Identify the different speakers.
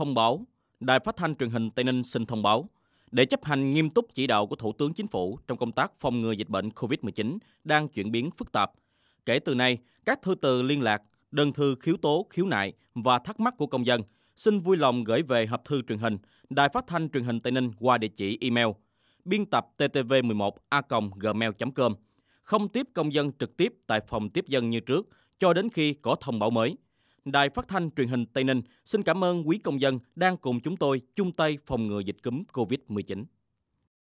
Speaker 1: thông báo, Đài Phát thanh Truyền hình Tây Ninh xin thông báo để chấp hành nghiêm túc chỉ đạo của Thủ tướng Chính phủ trong công tác phòng ngừa dịch bệnh COVID-19 đang chuyển biến phức tạp. Kể từ nay, các thư từ liên lạc, đơn thư khiếu tố, khiếu nại và thắc mắc của công dân xin vui lòng gửi về hộp thư truyền hình Đài Phát thanh Truyền hình Tây Ninh qua địa chỉ email biên tập ttv11a.gmail.com. Không tiếp công dân trực tiếp tại phòng tiếp dân như trước cho đến khi có thông báo mới. Đài Phát thanh Truyền hình Tây Ninh xin cảm ơn quý công dân đang cùng chúng tôi chung tay phòng ngừa dịch cúm COVID-19.